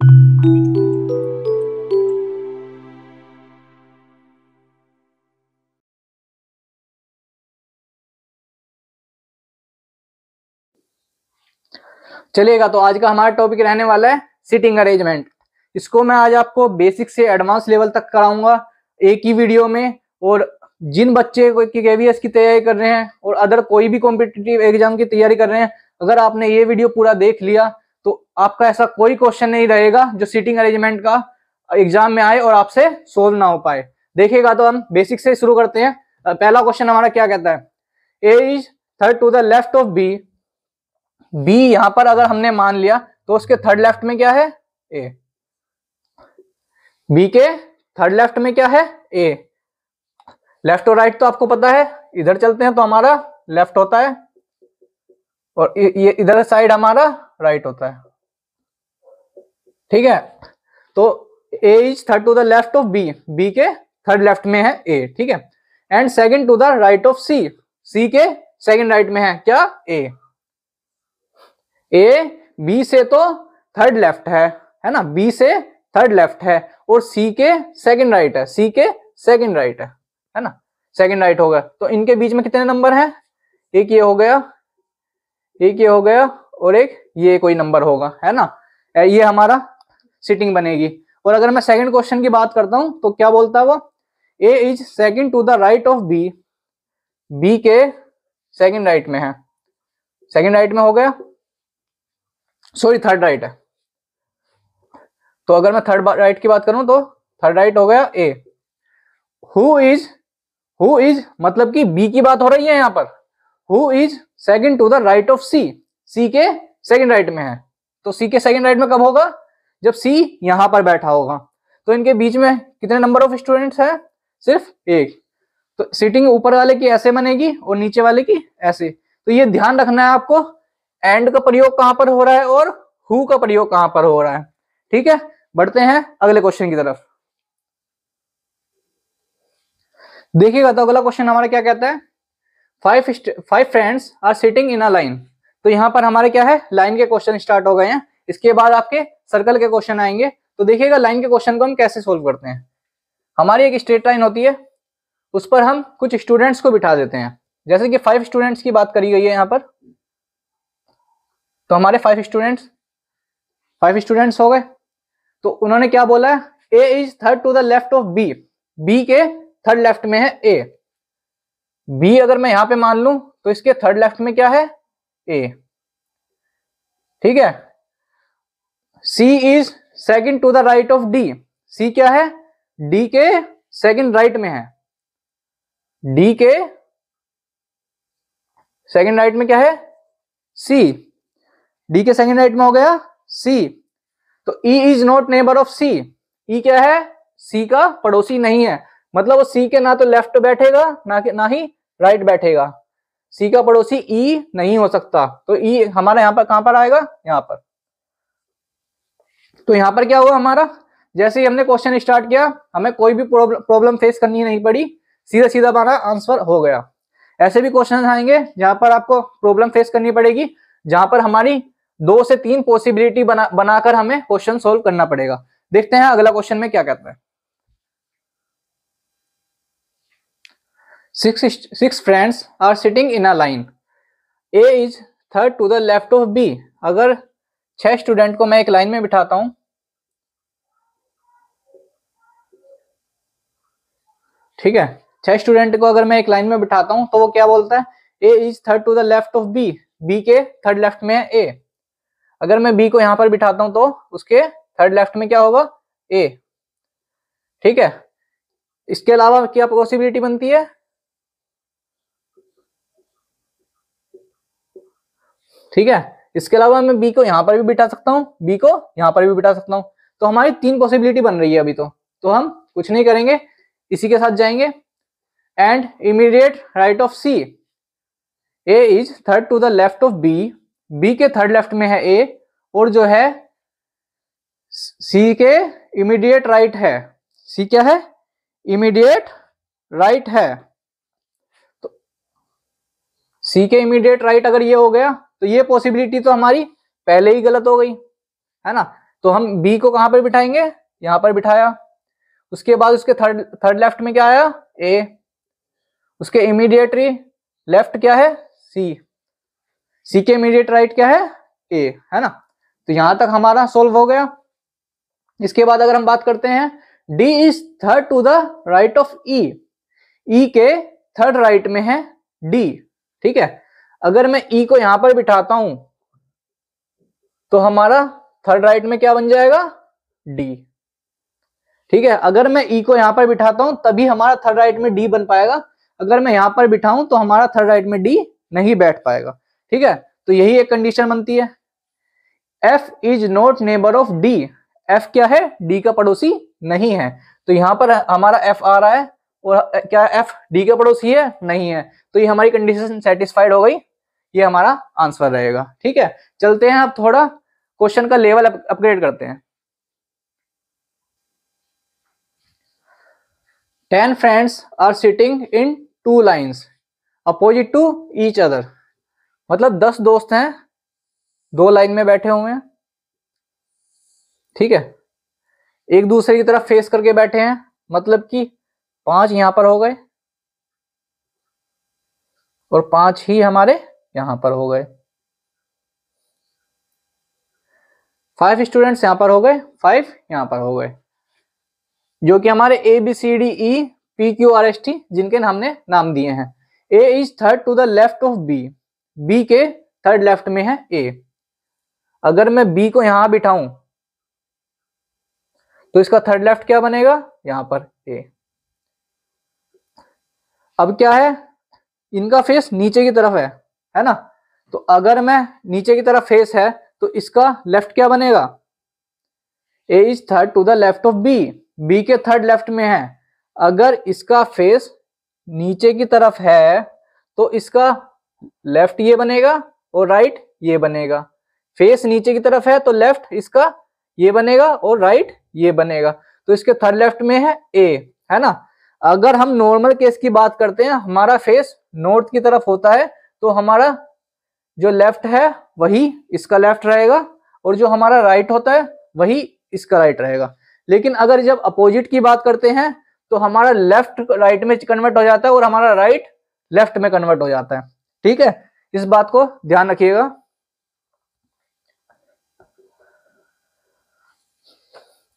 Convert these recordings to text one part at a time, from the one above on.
चलिएगा तो आज का हमारा टॉपिक रहने वाला है सिटिंग अरेंजमेंट इसको मैं आज आपको बेसिक से एडवांस लेवल तक कराऊंगा एक ही वीडियो में और जिन बच्चे की केवीएस की तैयारी कर रहे हैं और अदर कोई भी कॉम्पिटिटिव एग्जाम की तैयारी कर रहे हैं अगर आपने ये वीडियो पूरा देख लिया तो आपका ऐसा कोई क्वेश्चन नहीं रहेगा जो सीटिंग अरेंजमेंट का एग्जाम में आए और आपसे सोल्व ना हो पाए देखिएगा तो हम बेसिक से शुरू करते हैं पहला क्वेश्चन हमारा क्या कहता है A is third to the left of B B यहां पर अगर हमने मान लिया तो उसके थर्ड लेफ्ट में क्या है ए बी के थर्ड लेफ्ट में क्या है ए लेफ्ट और राइट तो आपको पता है इधर चलते हैं तो हमारा लेफ्ट होता है और ये इधर साइड हमारा राइट होता है ठीक है तो A is third to the left of B B के थर्ड लेफ्ट में है ए ठीक है and second to the right of C C के सेकंड राइट में है क्या ए ए बी से तो थर्ड लेफ्ट है है ना बी से थर्ड लेफ्ट है और सी के सेकंड राइट है सी के सेकंड राइट है है ना सेकंड राइट होगा तो इनके बीच में कितने नंबर हैं एक ये हो गया एक ये हो गया और एक ये कोई नंबर होगा है ना ये हमारा सिटिंग बनेगी और अगर मैं सेकंड क्वेश्चन की बात करता हूं तो क्या बोलता है वो A is second to the right of B B के सेकंड राइट में है सेकंड राइट में हो गया सॉरी थर्ड राइट है तो अगर मैं थर्ड राइट की बात करूं तो थर्ड राइट हो गया A who is who is मतलब कि बी की बात हो रही है यहां पर who is second to the right of C C के सेकंड राइट में है तो सी के सेकंड राइट में कब होगा जब सी यहां पर बैठा होगा तो इनके बीच में कितने नंबर ऑफ स्टूडेंट्स है सिर्फ एक तो सीटिंग ऊपर वाले की ऐसे बनेगी और नीचे वाले की ऐसे तो ये ध्यान रखना है आपको एंड का प्रयोग कहां पर हो रहा है और हु का प्रयोग कहां पर हो रहा है ठीक है बढ़ते हैं अगले क्वेश्चन की तरफ देखिएगा तो अगला क्वेश्चन हमारा क्या कहता है five five friends are sitting in a line तो यहाँ पर हमारे क्या है लाइन के क्वेश्चन स्टार्ट हो गए हैं इसके बाद आपके सर्कल के क्वेश्चन आएंगे तो देखिएगा लाइन के क्वेश्चन को हम कैसे सोल्व करते हैं हमारी एक स्ट्रेट लाइन होती है उस पर हम कुछ स्टूडेंट्स को बिठा देते हैं जैसे कि फाइव स्टूडेंट्स की बात करी गई है यहाँ पर तो हमारे फाइव स्टूडेंट्स फाइव स्टूडेंट्स हो गए तो उन्होंने क्या बोला है A is third to the left of B B के थर्ड लेफ्ट में है ए बी अगर मैं यहां पे मान लू तो इसके थर्ड लेफ्ट में क्या है ए ठीक है C is second to the right of D C क्या है डी के सेकंड राइट में है डी के सेकंड राइट में क्या है सी डी के सेकंड राइट में हो गया सी तो E is not neighbour of C E क्या है सी का पड़ोसी नहीं है मतलब वो सी के ना तो लेफ्ट बैठेगा ना के ना ही राइट बैठेगा सी का पड़ोसी ई e नहीं हो सकता तो ई e हमारा यहां पर कहां पर आएगा यहां पर तो यहां पर क्या हुआ हमारा जैसे ही हमने क्वेश्चन स्टार्ट किया हमें कोई भी प्रॉब्लम फेस करनी नहीं पड़ी सीधा सीधा हमारा आंसर हो गया ऐसे भी क्वेश्चन आएंगे जहां पर आपको प्रॉब्लम फेस करनी पड़ेगी जहां पर हमारी दो से तीन पॉसिबिलिटी बना बनाकर हमें क्वेश्चन सोल्व करना पड़ेगा देखते हैं अगला क्वेश्चन में क्या कहता है Six, six friends are sitting in a line. A is third to the left of B. अगर छह स्टूडेंट को मैं एक लाइन में बिठाता हूं ठीक है छह स्टूडेंट को अगर मैं एक लाइन में बिठाता हूं तो वो क्या बोलता है A is third to the left of B B के थर्ड लेफ्ट में है ए अगर मैं बी को यहां पर बिठाता हूं तो उसके थर्ड लेफ्ट में क्या होगा ए ठीक है इसके अलावा क्या पॉसिबिलिटी बनती है ठीक है इसके अलावा मैं बी को यहाँ पर भी बिठा सकता हूँ बी को यहाँ पर भी बिठा सकता हूँ तो हमारी तीन पॉसिबिलिटी बन रही है अभी तो तो हम कुछ नहीं करेंगे इसी के साथ जाएंगे and immediate right of C A is third to the left of B B के थर्ड लेफ्ट में है ए और जो है सी के इमीडिएट राइट right है सी क्या है इमीडिएट राइट right है तो सी के इमीडिएट राइट right अगर ये हो गया तो ये पॉसिबिलिटी तो हमारी पहले ही गलत हो गई है ना तो हम बी को कहां पर बिठाएंगे यहां पर बिठाया उसके बाद उसके थर्ड थर्ड लेफ्ट में क्या आया ए उसके इमीडिएटरी लेफ्ट क्या है सी सी के इमीडिएट राइट क्या है ए है ना तो यहां तक हमारा सोल्व हो गया इसके बाद अगर हम बात करते हैं D is third to the right of E E के थर्ड राइट में है डी ठीक है अगर मैं ई e को यहां पर बिठाता हूं तो हमारा थर्ड राइट में क्या बन जाएगा डी ठीक है अगर मैं ई e को यहां पर बिठाता हूं तभी हमारा थर्ड राइट में डी बन पाएगा अगर मैं यहां पर बिठाऊं तो हमारा थर्ड राइट में डी नहीं बैठ पाएगा ठीक है तो यही एक कंडीशन बनती है F is not neighbour of D F क्या है डी का पड़ोसी नहीं है तो यहां पर हमारा एफ आ रहा है और क्या एफ डी का पड़ोसी है नहीं है तो ये हमारी कंडीशन सेटिस्फाइड हो गई ये हमारा आंसर रहेगा ठीक है चलते हैं अब थोड़ा क्वेश्चन का लेवल अपग्रेड करते हैं ten friends are sitting in two lines opposite to each other मतलब दस दोस्त हैं दो लाइन में बैठे हुए हैं ठीक है एक दूसरे की तरफ फेस करके बैठे हैं मतलब कि पांच यहां पर हो गए और पांच ही हमारे यहां पर हो गए फाइव स्टूडेंट्स यहां पर हो गए फाइव यहां पर हो गए जो कि हमारे A B C D E P Q R S T जिनके हमने नाम दिए हैं A is third to the left of B B के थर्ड लेफ्ट में है ए अगर मैं बी को यहां बिठाऊं तो इसका थर्ड लेफ्ट क्या बनेगा यहां पर ए अब क्या है इनका फेस नीचे की तरफ है है ना तो अगर मैं नीचे की तरफ फेस है तो इसका लेफ्ट क्या बनेगा A is third to the left of B B के थर्ड लेफ्ट में है अगर इसका फेस नीचे की तरफ है तो इसका लेफ्ट ये बनेगा और राइट ये बनेगा फेस नीचे की तरफ है तो लेफ्ट इसका ये बनेगा और राइट ये बनेगा तो इसके थर्ड लेफ्ट में है ए है ना अगर हम नॉर्मल केस की बात करते हैं हमारा फेस नॉर्थ की तरफ होता है तो हमारा जो लेफ्ट है वही इसका लेफ्ट रहेगा और जो हमारा राइट होता है वही इसका राइट रहेगा लेकिन अगर जब अपोजिट की बात करते हैं तो हमारा लेफ्ट राइट में कन्वर्ट हो जाता है और हमारा राइट लेफ्ट में कन्वर्ट हो जाता है ठीक है इस बात को ध्यान रखिएगा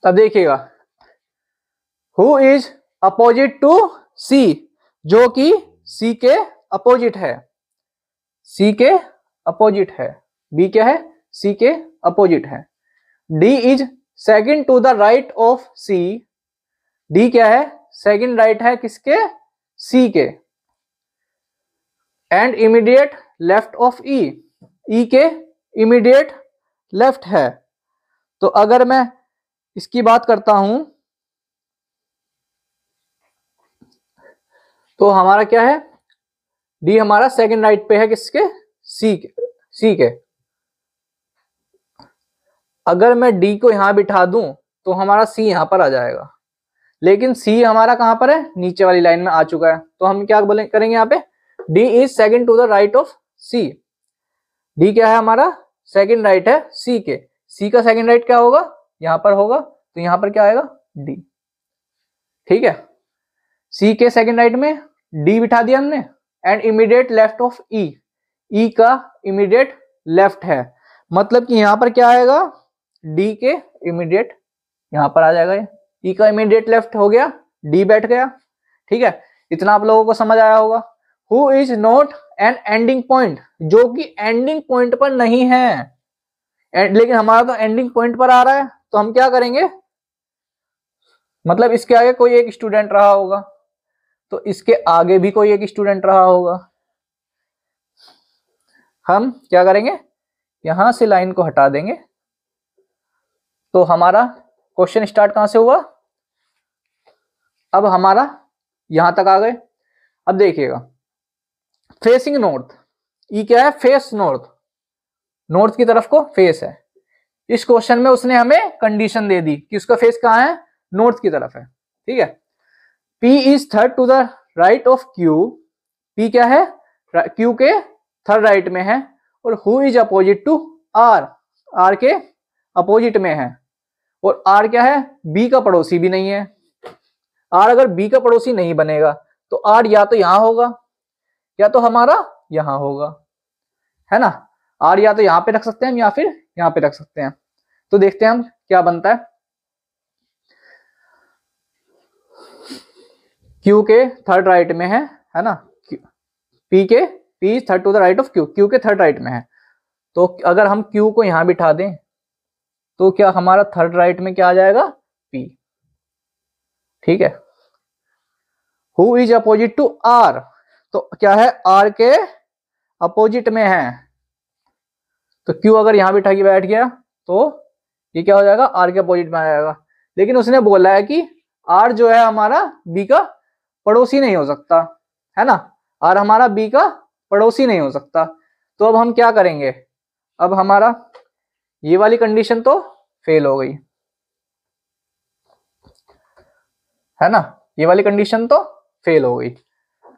अब देखिएगा who is opposite to C जो कि सी के अपोजिट है सी के अपोजिट है बी क्या है सी के अपोजिट है D is second to the right of C D क्या है सेकंड राइट है किसके सी के and immediate left of E E के इमीडिएट लेफ्ट है तो अगर मैं इसकी बात करता हूं तो हमारा क्या है डी हमारा सेकंड राइट पे है किसके सी के सी के अगर मैं डी को यहां बिठा दूं तो हमारा सी यहां पर आ जाएगा लेकिन सी हमारा कहां पर है नीचे वाली लाइन में आ चुका है तो हम क्या बोले करेंगे यहां पे D is second to the right of C D क्या है हमारा सेकंड राइट है सी के सी का सेकंड राइट क्या होगा यहां पर होगा तो यहां पर क्या आएगा डी ठीक है सी के सेकंड राइट में डी बिठा दिया हमने and immediate left of E E का इमीडिएट लेफ्ट है मतलब कि यहाँ पर क्या आएगा डी के इमीडिएट यहां पर आ जाएगा ये ई e का इमीडिएट लेफ्ट हो गया डी बैठ गया ठीक है इतना आप लोगों को समझ आया होगा who is not an ending point जो कि एंडिंग पॉइंट पर नहीं है लेकिन हमारा तो एंडिंग पॉइंट पर आ रहा है तो हम क्या करेंगे मतलब इसके आगे कोई एक स्टूडेंट रहा होगा तो इसके आगे भी कोई एक स्टूडेंट रहा होगा हम क्या करेंगे यहां से लाइन को हटा देंगे तो हमारा क्वेश्चन स्टार्ट कहां से हुआ अब हमारा यहां तक आ गए अब देखिएगा फेसिंग नॉर्थ ये क्या है फेस नॉर्थ नॉर्थ की तरफ को फेस है इस क्वेश्चन में उसने हमें कंडीशन दे दी कि उसका फेस कहां है नॉर्थ की तरफ है ठीक है P is third to the right of Q P क्या है Q के थर्ड राइट में है और who is opposite to R R के अपोजिट में है और R क्या है B का पड़ोसी भी नहीं है R अगर B का पड़ोसी नहीं बनेगा तो R या तो यहां होगा या तो हमारा यहां होगा है ना R या तो यहां पे रख सकते हैं हम या फिर यहां पे रख सकते हैं तो देखते हैं हम क्या बनता है क्यू के थर्ड राइट में है है ना पी के P third to the right of Q Q के थर्ड राइट में है तो अगर हम क्यू को यहां बिठा दें तो क्या हमारा थर्ड राइट में क्या आ जाएगा पी ठीक है who is opposite to R तो क्या है आर के अपोजिट में है तो क्यू अगर यहां बिठा के बैठ गया तो ये क्या हो जाएगा आर के अपोजिट में आ जाएगा लेकिन उसने बोला है कि आर जो है हमारा बी का पड़ोसी नहीं हो सकता है ना और हमारा बी का पड़ोसी नहीं हो सकता तो अब हम क्या करेंगे अब हमारा ये वाली कंडीशन तो फेल हो गई है ना ये वाली कंडीशन तो फेल हो गई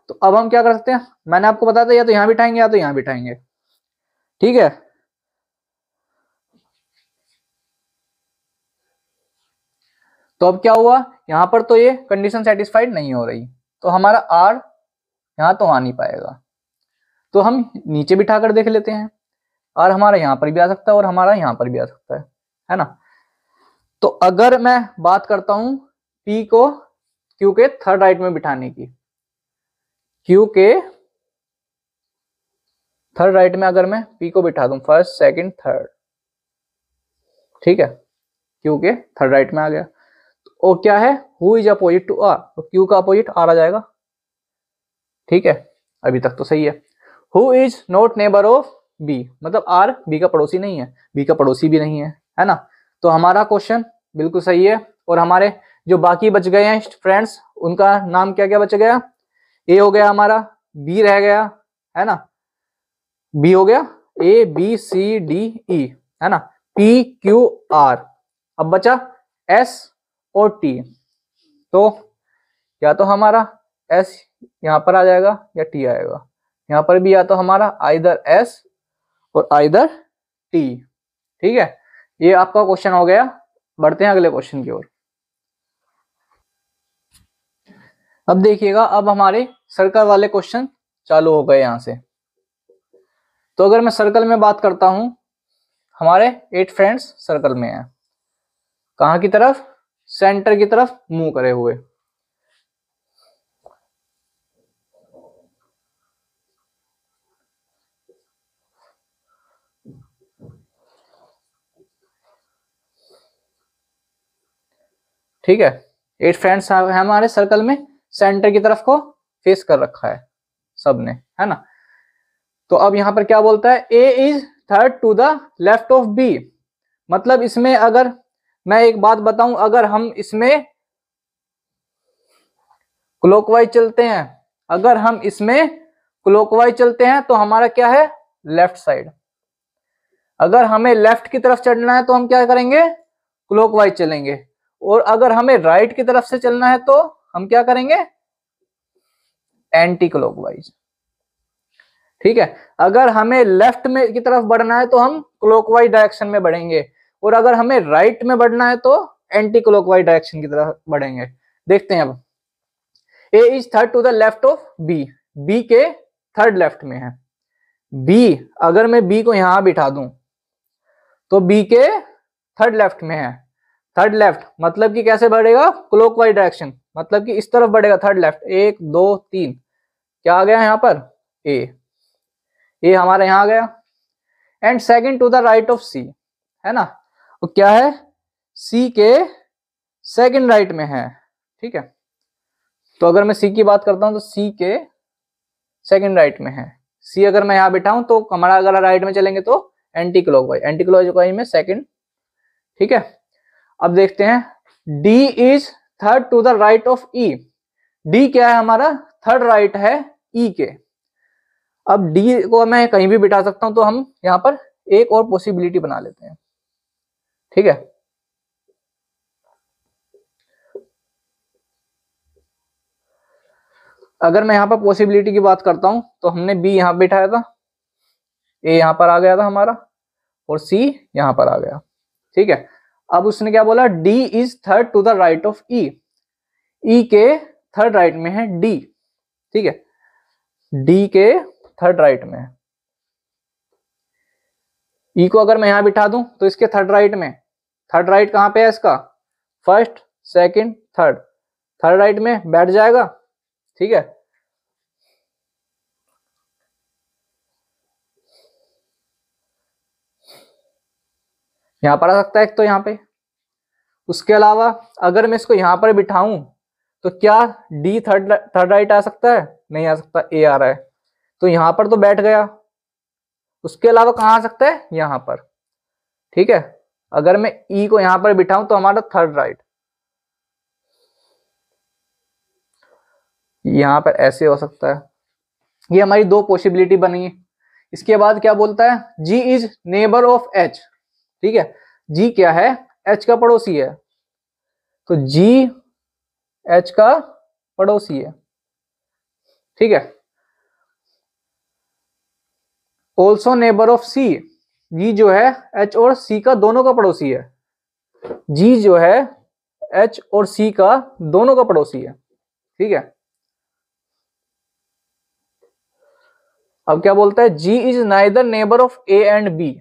तो अब हम क्या कर सकते हैं मैंने आपको बताया था या तो यहां बिठाएंगे या तो यहां बिठाएंगे ठीक है तो अब क्या हुआ यहां पर तो ये कंडीशन सेटिस्फाइड नहीं हो रही तो हमारा आर यहां तो आ नहीं पाएगा तो हम नीचे बिठा कर देख लेते हैं आर हमारा यहां पर भी आ सकता है और हमारा यहां पर भी आ सकता है है ना तो अगर मैं बात करता हूं पी को क्यू के थर्ड राइट में बिठाने की क्यू के थर्ड राइट में अगर मैं पी को बिठा दू फर्स्ट सेकंड थर्ड ठीक है क्यू के थर्ड राइट में आ गया और क्या है who is opposite to R तो क्यू का अपोजिट आर आ जाएगा ठीक है अभी तक तो सही है who is not neighbour of B मतलब आर बी का पड़ोसी नहीं है बी का पड़ोसी भी नहीं है है ना तो हमारा क्वेश्चन बिल्कुल सही है और हमारे जो बाकी बच गए हैं फ्रेंड्स उनका नाम क्या क्या बच गया ए हो गया हमारा बी रह गया है ना बी हो गया ए बी सी डी ई है ना पी क्यू आर अब बचा एस और टी तो या तो हमारा एस यहाँ पर आ जाएगा या टी आएगा यहाँ पर भी या तो हमारा आइदर एस और आइदर टी ठीक है ये आपका क्वेश्चन हो गया बढ़ते हैं अगले क्वेश्चन की ओर अब देखिएगा अब हमारे सर्कल वाले क्वेश्चन चालू हो गए यहाँ से तो अगर मैं सर्कल में बात करता हूं हमारे एट फ्रेंड्स सर्कल में है कहा की तरफ सेंटर की तरफ मुंह करे हुए ठीक है एट फ्रेंड्स हमारे सर्कल में सेंटर की तरफ को फेस कर रखा है सबने है ना तो अब यहां पर क्या बोलता है A is third to the left of B मतलब इसमें अगर मैं एक बात बताऊं अगर हम इसमें क्लोकवाइज चलते हैं अगर हम इसमें क्लोकवाइज चलते हैं तो हमारा क्या है लेफ्ट साइड अगर हमें लेफ्ट की तरफ चढ़ना है तो हम क्या करेंगे क्लोकवाइज चलेंगे और अगर हमें राइट की तरफ से चलना है तो हम क्या करेंगे एंटी क्लोकवाइज ठीक है अगर हमें लेफ्ट में की तरफ बढ़ना है तो हम क्लोकवाइज डायरेक्शन में बढ़ेंगे और अगर हमें राइट में बढ़ना है तो एंटी क्लॉकवाइज डायरेक्शन की तरफ बढ़ेंगे देखते हैं अब A is third to the left of B B के थर्ड लेफ्ट में है बी अगर मैं बी को यहां बिठा दूं तो बी के थर्ड लेफ्ट में है थर्ड लेफ्ट मतलब कि कैसे बढ़ेगा क्लॉकवाइज डायरेक्शन मतलब कि इस तरफ बढ़ेगा थर्ड लेफ्ट एक दो तीन क्या आ गया यहां पर ए ए हमारा यहां आ गया and second to the right of C है ना वो तो क्या है सी के सेकंड राइट में है ठीक है तो अगर मैं सी की बात करता हूं तो सी के सेकंड राइट में है सी अगर मैं यहां हूं तो हमारा अगर राइट में चलेंगे तो anticlockwise anticlockwise में सेकंड ठीक है अब देखते हैं D is third to the right of E D क्या है हमारा थर्ड राइट है ई e के अब डी को मैं कहीं भी बिठा सकता हूं तो हम यहां पर एक और पॉसिबिलिटी बना लेते हैं ठीक है अगर मैं यहां पर पॉसिबिलिटी की बात करता हूं तो हमने बी यहां बिठाया था ए यहां पर आ गया था हमारा और सी यहां पर आ गया ठीक है अब उसने क्या बोला D is third to the right of E E के थर्ड राइट में है डी ठीक है डी के थर्ड राइट में ई e को अगर मैं यहां बिठा दूं तो इसके थर्ड राइट में थर्ड राइट कहाँ पे है इसका first second third third right में बैठ जाएगा ठीक है यहां पर आ सकता है तो यहां पे उसके अलावा अगर मैं इसको यहां पर बिठाऊं तो क्या डी थर्ड थर्ड राइट आ सकता है नहीं आ सकता ए आ रहा है तो यहां पर तो बैठ गया उसके अलावा कहाँ आ सकता है यहां पर ठीक है अगर मैं ई e को यहां पर बिठाऊं तो हमारा थर्ड राइट यहां पर ऐसे हो सकता है ये हमारी दो पॉसिबिलिटी बनी इसके बाद क्या बोलता है G is neighbour of H ठीक है जी क्या है एच का पड़ोसी है तो जी एच का पड़ोसी है ठीक है also neighbour of C G जो है एच और सी का दोनों का पड़ोसी है जी जो है एच और सी का दोनों का पड़ोसी है ठीक है अब क्या बोलता है G is neither neighbour of A and B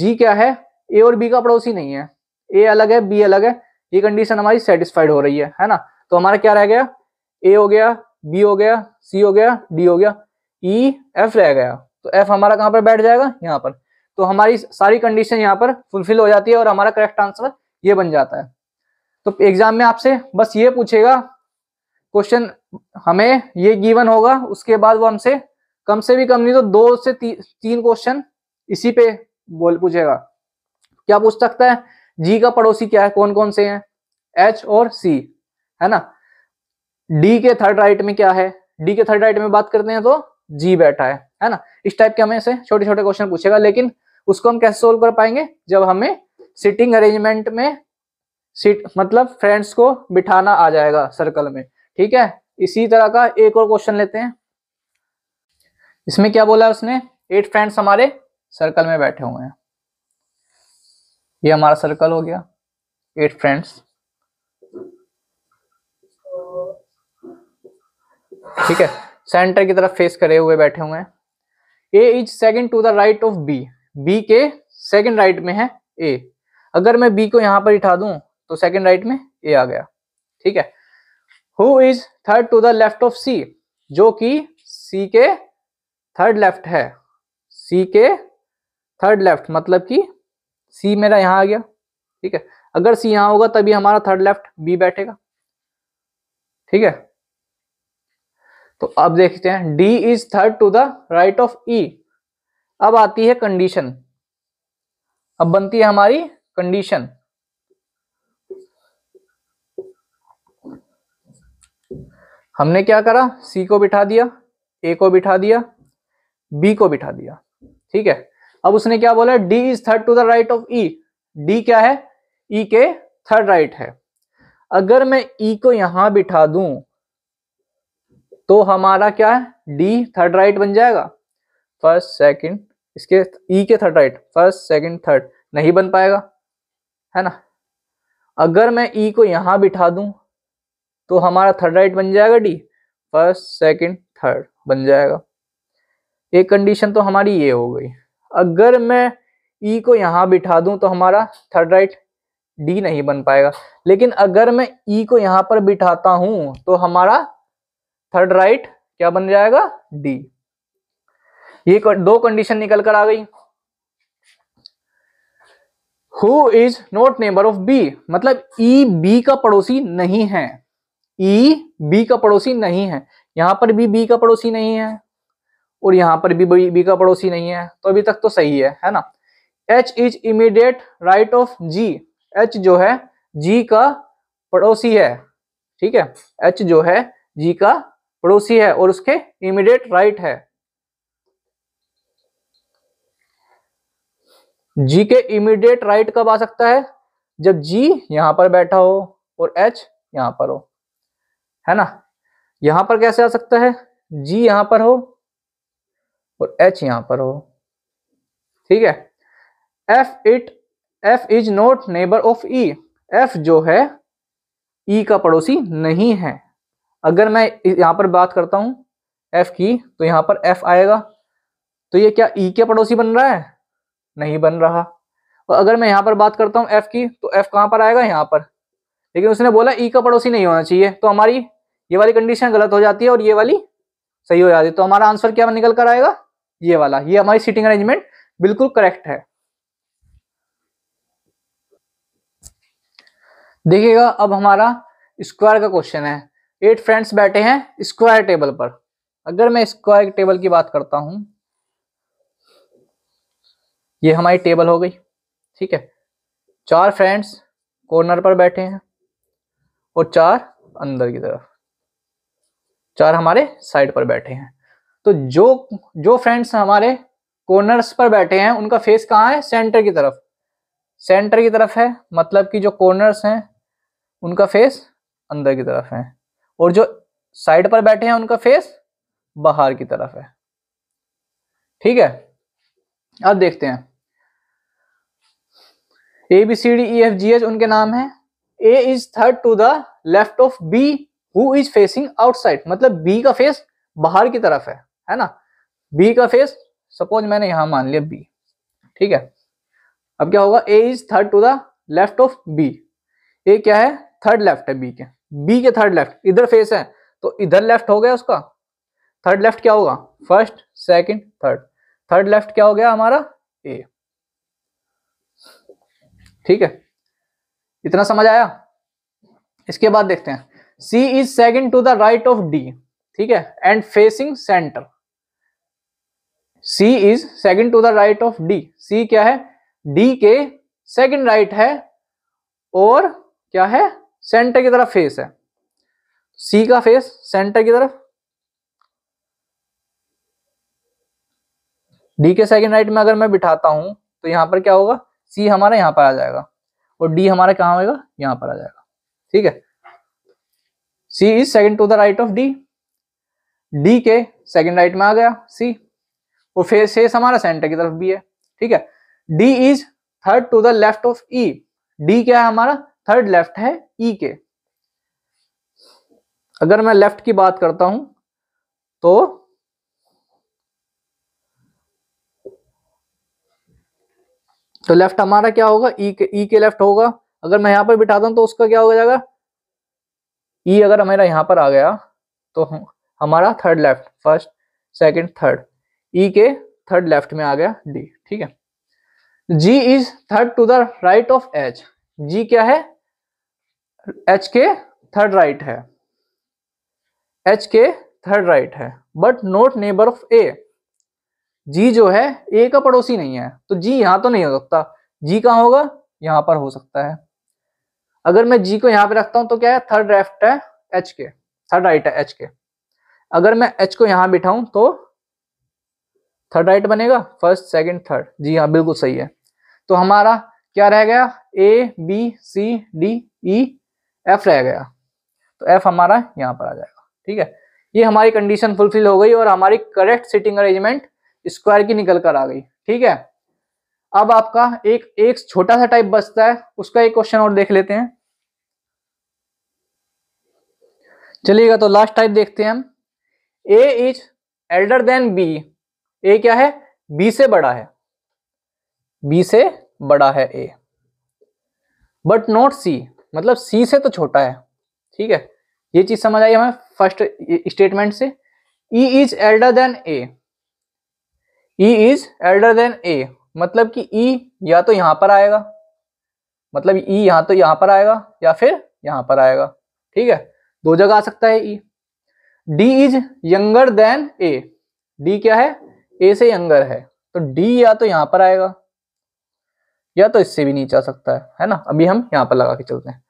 G क्या है ए और बी का पड़ोसी नहीं है ए अलग है बी अलग है ये कंडीशन हमारी सेटिस्फाइड हो रही है है ना तो हमारा क्या रह गया ए हो गया बी हो गया सी हो गया डी हो गया ई e, एफ रह गया तो एफ हमारा कहां पर बैठ जाएगा यहां पर तो हमारी सारी कंडीशन यहाँ पर फुलफिल हो जाती है और हमारा करेक्ट आंसर ये बन जाता है तो एग्जाम में आपसे बस ये पूछेगा क्वेश्चन हमें ये गिवन होगा उसके बाद वो हमसे कम से भी कम नहीं तो दो से ती, तीन क्वेश्चन इसी पे बोल पूछेगा क्या पूछ सकता है जी का पड़ोसी क्या है कौन कौन से हैं एच और सी है ना डी के थर्ड राइट में क्या है डी के थर्ड राइट में बात करते हैं तो जी बैठा है है ना इस टाइप के हमें ऐसे छोटे छोटे क्वेश्चन पूछेगा लेकिन उसको हम कैसे सोल्व कर पाएंगे जब हमें सिटिंग अरेंजमेंट में सीट मतलब फ्रेंड्स को बिठाना आ जाएगा सर्कल में ठीक है इसी तरह का एक और क्वेश्चन लेते हैं इसमें क्या बोला उसने एट फ्रेंड्स हमारे सर्कल में बैठे हुए हैं ये हमारा सर्कल हो गया एट फ्रेंड्स ठीक है सेंटर की तरफ फेस करे हुए बैठे हुए हैं A is second to the right of B B के सेकंड राइट में है ए अगर मैं बी को यहां पर उठा दूं तो सेकंड राइट में ए आ गया ठीक है who is third to the left of C जो कि सी के थर्ड लेफ्ट है सी के थर्ड लेफ्ट मतलब कि सी मेरा यहां आ गया ठीक है अगर सी यहां होगा तभी हमारा थर्ड लेफ्ट बी बैठेगा ठीक है तो अब देखते हैं D is third to the right of E अब आती है कंडीशन अब बनती है हमारी कंडीशन हमने क्या करा सी को बिठा दिया ए को बिठा दिया बी को बिठा दिया ठीक है अब उसने क्या बोला D is third to the right of E D क्या है ई e के थर्ड राइट है अगर मैं ई e को यहां बिठा दूं तो हमारा क्या है डी थर्ड राइट बन जाएगा फर्स्ट सेकंड इसके ई e के third right first second third नहीं बन पाएगा है ना अगर मैं ई e को यहाँ बिठा दूं तो हमारा थर्ड राइट बन जाएगा डी फर्स्ट सेकंड थर्ड बन जाएगा एक कंडीशन तो हमारी ये हो गई अगर मैं ई e को यहाँ बिठा दूं तो हमारा थर्ड राइट डी नहीं बन पाएगा लेकिन अगर मैं ई को यहां पर बिठाता हूं तो हमारा थर्ड राइट क्या बन जाएगा डी ये दो कंडीशन निकल कर आ गई who is not neighbour of B मतलब ई e, बी का पड़ोसी नहीं है ई e, बी का पड़ोसी नहीं है यहां पर भी बी का पड़ोसी नहीं है और यहां पर भी बी का पड़ोसी नहीं है तो अभी तक तो सही है है ना H is immediate right of G H जो है जी का पड़ोसी है ठीक है एच जो है जी का पड़ोसी है और उसके इमीडिएट राइट right है जी के इमीडिएट राइट कब आ सकता है जब जी यहां पर बैठा हो और एच यहां पर हो है ना यहां पर कैसे आ सकता है जी यहां पर हो और एच यहां पर हो ठीक है F it F is not neighbour of E F जो है ई e का पड़ोसी नहीं है अगर मैं यहां पर बात करता हूं एफ की तो यहां पर एफ आएगा तो ये क्या ई e के पड़ोसी बन रहा है नहीं बन रहा और अगर मैं यहाँ पर बात करता हूँ एफ की तो एफ कहाँ पर आएगा यहाँ पर लेकिन उसने बोला ई e का पड़ोसी नहीं होना चाहिए तो हमारी ये वाली कंडीशन गलत हो जाती है और ये वाली सही हो जाती है तो हमारा आंसर क्या निकल कर आएगा ये वाला ये हमारी सीटिंग अरेंजमेंट बिल्कुल करेक्ट है देखिएगा अब हमारा स्क्वायर का क्वेश्चन है एट फ्रेंड्स बैठे हैं स्क्वायर टेबल पर अगर मैं स्क्वायर टेबल की बात करता हूं ये हमारी टेबल हो गई ठीक है चार फ्रेंड्स कॉर्नर पर बैठे हैं और चार अंदर की तरफ चार हमारे साइड पर बैठे हैं तो जो जो फ्रेंड्स हमारे कॉर्नर्स पर बैठे हैं उनका फेस कहाँ है सेंटर की तरफ सेंटर की तरफ है मतलब कि जो कॉर्नर्स हैं उनका फेस अंदर की तरफ है और जो साइड पर बैठे हैं उनका फेस बाहर की तरफ है ठीक है अब देखते हैं A B C D E F G H उनके नाम है A is third to the left of B who is facing outside मतलब बी का फेस बाहर की तरफ है है ना बी का फेस सपोज मैंने यहां मान लिया बी ठीक है अब क्या होगा A is third to the left of B A क्या है थर्ड लेफ्ट है बी के बी के थर्ड लेफ्ट इधर फेस है तो इधर लेफ्ट हो गया उसका थर्ड लेफ्ट क्या होगा first second third third left क्या हो गया हमारा ए ठीक है इतना समझ आया इसके बाद देखते हैं C is second to the right of D ठीक है and facing centre C is second to the right of D C क्या है डी के सेकेंड राइट है और क्या है सेंटर की तरफ फेस है सी का फेस सेंटर की तरफ डी के सेकेंड राइट में अगर मैं बिठाता हूं तो यहां पर क्या होगा सी हमारा यहाँ पर आ जाएगा और डी हमारा कहाँ होगा यहाँ पर आ जाएगा ठीक है C is second to the right of D D के सेकेंड राइट में आ गया सी और फिर शेष हमारा सेंटर की तरफ भी है ठीक है D is third to the left of E D क्या है हमारा थर्ड लेफ्ट है ई e के अगर मैं लेफ्ट की बात करता हूं तो तो लेफ्ट हमारा क्या होगा ई e के ई e के लेफ्ट होगा अगर मैं यहाँ पर बिठा दूँ तो उसका क्या हो जाएगा ई e अगर हमारा यहाँ पर आ गया तो हमारा third left first second third E के थर्ड लेफ्ट में आ गया डी ठीक है G is third to the right of H G क्या है एच के थर्ड राइट है एच के थर्ड राइट है but not neighbour of A G जो है ए का पड़ोसी नहीं है तो जी यहाँ तो नहीं हो सकता जी कहाँ होगा यहाँ पर हो सकता है अगर मैं जी को यहाँ पे रखता हूं तो क्या है थर्ड लेफ्ट है एच के थर्ड राइट है एच के अगर मैं एच को यहाँ बिठाऊं तो थर्ड राइट बनेगा फर्स्ट सेकंड थर्ड जी हाँ बिल्कुल सही है तो हमारा क्या रह गया A B C D E F रह गया तो एफ हमारा यहाँ पर आ जाएगा ठीक है ये हमारी कंडीशन फुलफिल हो गई और हमारी करेक्ट सिटिंग अरेंजमेंट स्क्वायर की निकल कर आ गई ठीक है अब आपका एक एक छोटा सा टाइप बचता है उसका एक क्वेश्चन और देख लेते हैं चलिएगा तो लास्ट टाइप देखते हैं हम A is elder than B A क्या है बी से बड़ा है बी से बड़ा है ए बट नॉट सी मतलब सी से तो छोटा है ठीक है ये चीज समझ आई हमें फर्स्ट स्टेटमेंट से E is elder than A E is elder than A मतलब कि ई e या तो यहां पर आएगा मतलब ई e यहाँ तो यहाँ पर आएगा या फिर यहां पर आएगा ठीक है दो जगह आ सकता है E D is younger than A D क्या है ए से यंगर है तो डी या तो यहां पर आएगा या तो इससे भी नीचे आ सकता है है ना अभी हम यहां पर लगा के चलते हैं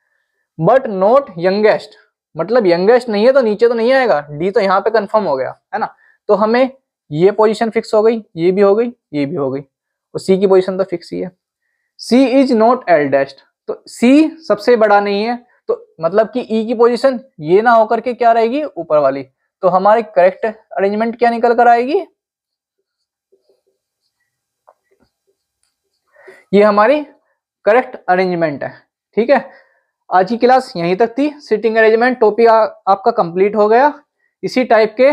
बट नोट यंगेस्ट मतलब यंगेस्ट नहीं है तो नीचे तो नहीं आएगा डी तो यहाँ पे कंफर्म हो गया है ना तो हमें ये पोजिशन फिक्स हो गई ये भी हो गई ये भी हो गई और सी की पोजिशन तो फिक्स ही है C is not eldest तो सी सबसे बड़ा नहीं है तो मतलब कि ई e की पोजीशन ये ना होकर के क्या रहेगी ऊपर वाली तो हमारे करेक्ट अरेंजमेंट क्या निकल कर आएगी ये हमारी करेक्ट अरेंजमेंट है ठीक है आज की क्लास यहीं तक थी सिटिंग अरेंजमेंट टॉपिक आपका कंप्लीट हो गया इसी टाइप के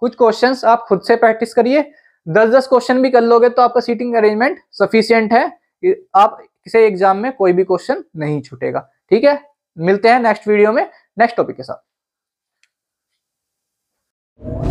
कुछ क्वेश्चन आप खुद से प्रैक्टिस करिए दस दस क्वेश्चन भी कर लोगे तो आपका सीटिंग अरेंजमेंट सफिशियंट है आप किसी एग्जाम में कोई भी क्वेश्चन नहीं छूटेगा ठीक है मिलते हैं नेक्स्ट वीडियो में नेक्स्ट टॉपिक के साथ